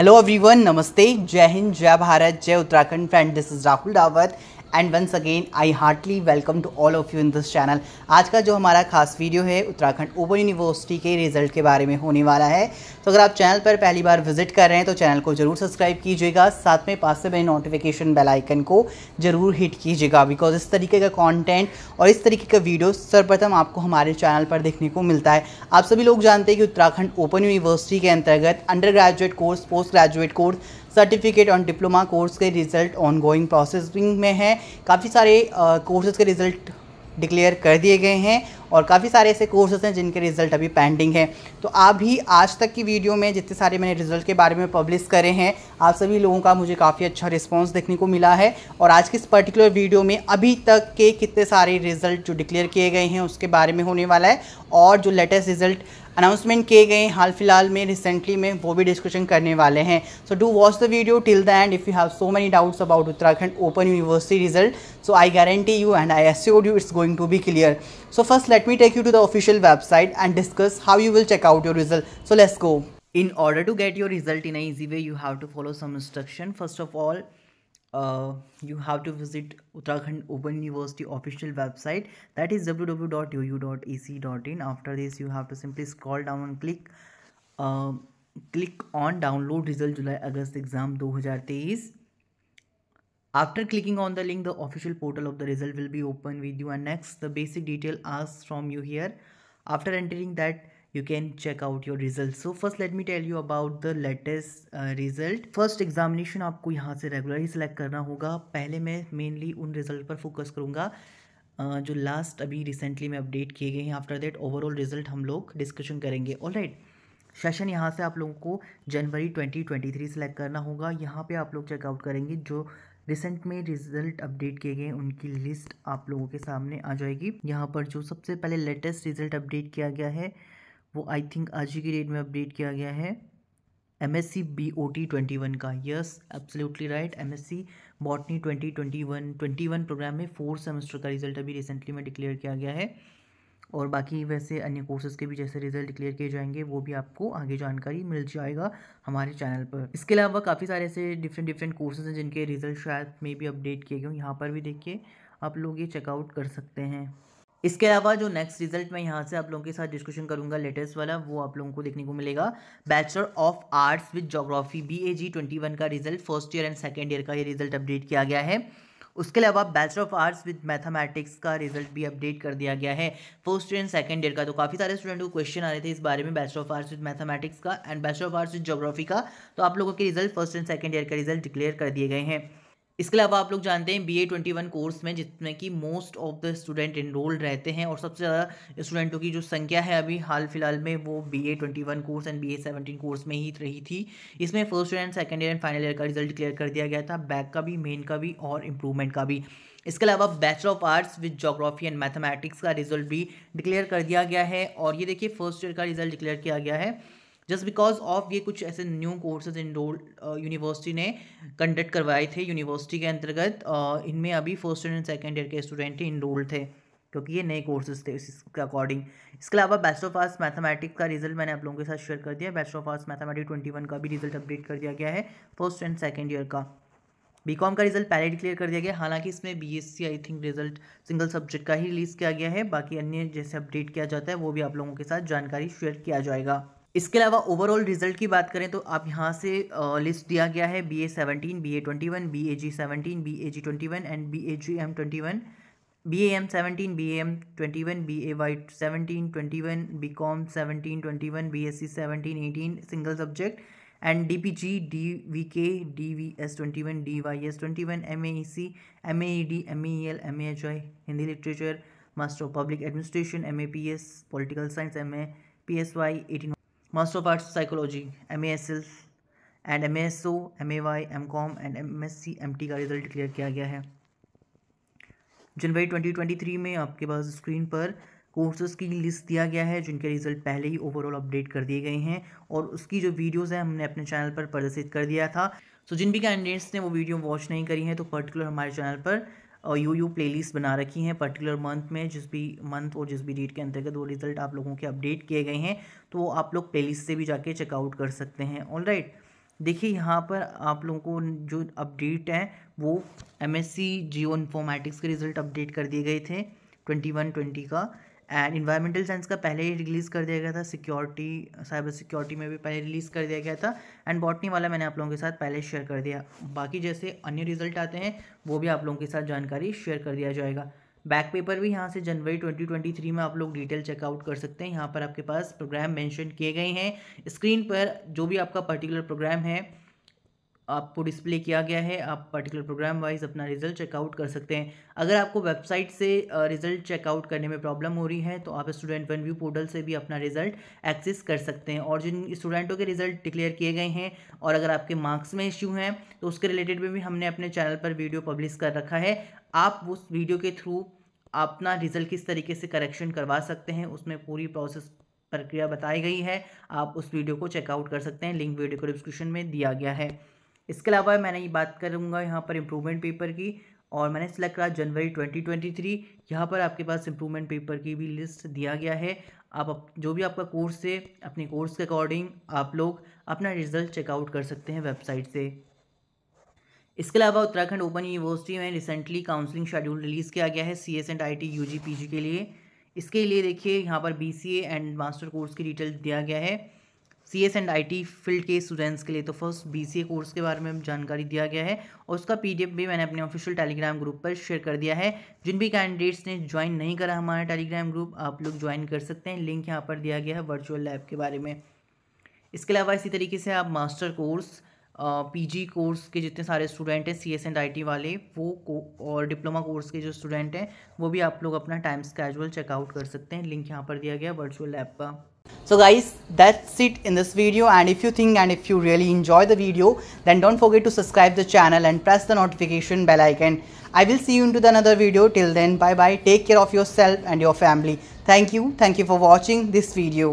Hello everyone नमस्ते जय हिंद जय भारत जय Uttarakhand friend this is Rahul Rawat and once again I heartly welcome to all of you in this channel आज का जो हमारा खास वीडियो है उत्तराखंड ओपन यूनिवर्सिटी के रिजल्ट के बारे में होने वाला है तो अगर आप चैनल पर पहली बार विजिट कर रहे हैं तो चैनल को जरूर सब्सक्राइब कीजिएगा साथ में पास से बने नोटिफिकेशन बेल आइकन को जरूर हिट कीजिएगा बिकॉज इस तरीके का कॉन्टेंट और इस तरीके का वीडियो सर्वप्रथम आपको हमारे चैनल पर देखने को मिलता है आप सभी लोग जानते हैं कि उत्तराखंड ओपन यूनिवर्सिटी के अंतर्गत under graduate course post graduate course certificate और डिप्लोमा कोर्स के रिज़ल्ट ऑनगोइंग प्रोसेसिंग में है काफ़ी सारे कोर्सेज़ के रिज़ल्ट डिक्लेयर कर दिए गए हैं और काफ़ी सारे ऐसे कोर्सेज हैं जिनके रिजल्ट अभी पेंडिंग हैं तो आप भी आज तक की वीडियो में जितने सारे मैंने रिजल्ट के बारे में पब्लिश करे हैं आप सभी लोगों का मुझे काफ़ी अच्छा रिस्पॉन्स देखने को मिला है और आज की इस पर्टिकुलर वीडियो में अभी तक के कितने सारे रिजल्ट जो डिक्लेयर किए गए हैं उसके बारे में होने वाला है और जो लेटेस्ट रिजल्ट अनाउंसमेंट किए गए हाल फिलहाल में रिसेंटली में वो भी डिस्कशन करने वाले हैं so do watch the video till the end if you have so many doubts about Uttarakhand open university result so I guarantee you and I assure you it's going to be clear so first let let me take you to the official website and discuss how you will check out your result. So let's go. In order to get your result in an easy way, you have to follow some instruction. First of all, uh, you have to visit Uttarakhand Open University official website that is www.uu.ac.in. After this, you have to simply scroll down and click uh, click on download result July August exam 2023. After clicking on the link, the official portal of the result will be open with you and next the basic detail asks from you here. After entering that, you can check out your results. So first let me tell you about the latest uh, result. First examination आपको यहाँ से regularly select करना होगा पहले मैं mainly उन result पर focus करूँगा uh, जो last अभी recently में update किए गए हैं after that overall result हम लोग discussion करेंगे all right. सेशन यहाँ से आप लोगों को जनवरी 2023 सेलेक्ट करना होगा यहाँ पे आप लोग चेकआउट करेंगे जो रिसेंट में रिजल्ट अपडेट किए गए उनकी लिस्ट आप लोगों के सामने आ जाएगी यहाँ पर जो सबसे पहले लेटेस्ट रिजल्ट अपडेट किया गया है वो आई थिंक आज ही की डेट में अपडेट किया गया है M S C B O T twenty one का yes absolutely right M S C botany twenty twenty one twenty one program में फोर सेमेस्टर का रिजल्ट अभी रिसेंटली में डिक्लेयर किया गया है और बाकी वैसे अन्य कोर्सेज़ के भी जैसे रिजल्ट डिक्लेयर किए जाएंगे वो भी आपको आगे जानकारी मिल जाएगा हमारे चैनल पर इसके अलावा काफ़ी सारे ऐसे डिफरेंट डिफरेंट कोर्सेज हैं जिनके रिजल्ट शायद में भी अपडेट किए गए हों यहाँ पर भी देखिए आप लोग ये चेकआउट कर सकते हैं इसके अलावा जो नेक्स्ट रिजल्ट मैं यहाँ से आप लोगों के साथ डिस्कशन करूँगा लेटेस्ट वाला वो आप लोगों को देखने को मिलेगा bachelor of arts with geography B A G twenty one का result first year and second year का ये रिजल्ट अपडेट किया गया है उसके अलावा bachelor of arts with mathematics का रिजल्ट भी अपडेट कर दिया गया है first year and second year का तो काफ़ी सारे स्टूडेंट को क्वेश्चन आ रहे थे इस बारे में bachelor of arts with mathematics का and bachelor of arts with geography का तो आप लोगों के result first and second year का रिजल्ट डिक्लेयर कर दिए गए हैं इसके अलावा आप लोग जानते हैं B A twenty one course में जिसमें कि most of the student enrolled रहते हैं और सबसे ज़्यादा स्टूडेंटों की जो संख्या है अभी हाल फिलहाल में वो B A twenty one course and B A seventeen course में ही रही थी इसमें first year and second year and final year का रिजल्ट क्लियर कर दिया गया था बैक का भी मेन का भी और इम्प्रूवमेंट का भी इसके अलावा bachelor of arts with geography and mathematics का रिजल्ट भी डिक्लेयर कर दिया गया है और ये देखिए फर्स्ट ईयर का रिजल्ट डिक्लेयर किया गया है जस्ट बिकॉज ऑफ ये कुछ ऐसे न्यू कोर्सेज इनरोल्ड यूनिवर्सिटी ने कंडक्ट करवाए थे यूनिवर्सिटी के अंतर्गत uh, इनमें अभी फर्स्ट एंड सेकेंड ईयर के स्टूडेंट ही इनरोल्ड थे क्योंकि ये नए कोर्सेज थे इसके अकॉर्डिंग इसके अलावा बेस्ट ऑफ आर्ट्स मैथमेटिक्स का रिजल्ट मैंने आप लोगों के साथ शेयर कर दिया best of arts mathematics twenty one का भी रिजल्ट अपडेट कर दिया गया है फर्स्ट एंड सेकेंड ईयर का बीकॉम का रिजल्ट पहले डिक्लेयर कर दिया गया हालांकि इसमें BSc I think result single subject का ही रिलीज़ किया गया है बाकी अन्य जैसे अपडेट किया जाता है वो भी आप लोगों के साथ जानकारी शेयर किया जाएगा इसके अलावा ओवरऑल रिजल्ट की बात करें तो आप यहाँ से लिस्ट दिया गया है B A seventeen B A twenty one B A G seventeen B A G twenty one and B A G M twenty one B A M seventeen B A M twenty one B A Y seventeen twenty one B com seventeen twenty one B S C seventeen eighteen single subject and D P G D V K D V S twenty one D Y S twenty one M A C M A D M E L M A H I Hindi literature master of public administration M A P S political science M A P S Y eighteen master of arts psychology M A S L and M S O M A Y M com and M S C M T का result clear किया गया है जनवरी twenty twenty three में आपके पास screen पर courses की लिस्ट दिया गया है जिनके रिज़ल्ट पहले ही ओवरऑल अपडेट कर दिए गए हैं और उसकी जो वीडियोज़ हैं हमने अपने चैनल पर प्रदर्शित कर दिया था सो so, जिन भी कैंडिडेट्स ने वो वीडियो वॉच नहीं करी है तो पर्टिकुलर हमारे चैनल पर यू यू लिस्ट बना रखी हैं पर्टिकुलर मंथ में जिस भी मंथ और जिस भी डेट के अंतर्गत वो रिजल्ट आप लोगों के अपडेट किए गए हैं तो वो आप लोग लिस्ट से भी जाके चेकआउट कर सकते हैं ऑल राइट देखिए यहाँ पर आप लोगों को जो अपडेट है वो M S C geoinformatics के रिजल्ट अपडेट कर दिए गए थे ट्वेंटी वन ट्वेंटी का एंड इन्वायरमेंटल साइंस का पहले ही रिलीज़ कर दिया गया था सिक्योरिटी साइबर सिक्योरिटी में भी पहले रिलीज़ कर दिया गया था एंड बॉटनी वाला मैंने आप लोगों के साथ पहले शेयर कर दिया बाकी जैसे अन्य रिजल्ट आते हैं वो भी आप लोगों के साथ जानकारी शेयर कर दिया जाएगा बैक पेपर भी यहाँ से जनवरी 2023 में आप लोग डिटेल चेकआउट कर सकते हैं यहाँ पर आपके पास प्रोग्राम मेंशन किए गए हैं स्क्रीन पर जो भी आपका पर्टिकुलर प्रोग्राम है आपको डिस्प्ले किया गया है आप पर्टिकुलर प्रोग्राम वाइज अपना रिजल्ट चेकआउट कर सकते हैं अगर आपको वेबसाइट से रिजल्ट चेकआउट करने में प्रॉब्लम हो रही है तो आप स्टूडेंट वन व्यू पोर्टल से भी अपना रिजल्ट एक्सेस कर सकते हैं और जिन स्टूडेंटों के रिजल्ट डिक्लेयर किए गए हैं और अगर आपके मार्क्स में इश्यू हैं तो उसके रिलेटेड भी हमने अपने चैनल पर वीडियो पब्लिश कर रखा है आप उस वीडियो के थ्रू अपना रिजल्ट किस तरीके से करेक्शन करवा सकते हैं उसमें पूरी प्रोसेस प्रक्रिया बताई गई है आप उस वीडियो को चेकआउट कर सकते हैं लिंक वीडियो को डिस्क्रिप्शन में दिया गया है इसके अलावा मैंने ये बात करूँगा यहाँ पर इम्प्रूवमेंट पेपर की और मैंने सिलेक्ट करा जनवरी ट्वेंटी ट्वेंटी थ्री यहाँ पर आपके पास इम्प्रूवमेंट पेपर की भी लिस्ट दिया गया है आप जो भी आपका कोर्स है अपने कोर्स के अकॉर्डिंग आप लोग अपना रिजल्ट चेकआउट कर सकते हैं वेबसाइट से इसके अलावा उत्तराखंड ओपन यूनिवर्सिटी में रिसेंटली काउंसलिंग शेड्यूल रिलीज़ किया गया है C S and I T U G P G के लिए इसके लिए देखिए यहाँ पर B C and master course की डिटेल दिया गया है C S and I T field के स्टूडेंट्स के लिए तो first B C A course के बारे में जानकारी दिया गया है और उसका पी डी एफ भी मैंने अपने ऑफिशियल टेलीग्राम ग्रुप पर शेयर कर दिया है जिन भी कैंडिडेट्स ने ज्वाइन नहीं करा हमारा टेलीग्राम ग्रुप आप लोग ज्वाइन कर सकते हैं लिंक यहाँ पर दिया गया है वर्चुअल लैब के बारे में इसके अलावा इसी तरीके से आप मास्टर कोर्स जी कोर्स के जितने सारे स्टूडेंट हैं C S and I T वाले वो को और डिप्लोमा कोर्स के जो स्टूडेंट हैं वो भी आप लोग अपना टाइम स्केजुअल चेकआउट कर सकते हैं लिंक यहाँ पर दिया गया वर्चुअल लैब का so guys that's it in this video and if you think and if you really enjoy the video then don't forget to subscribe the channel and press the notification bell icon i will see you into the another video till then bye bye take care of yourself and your family thank you thank you for watching this video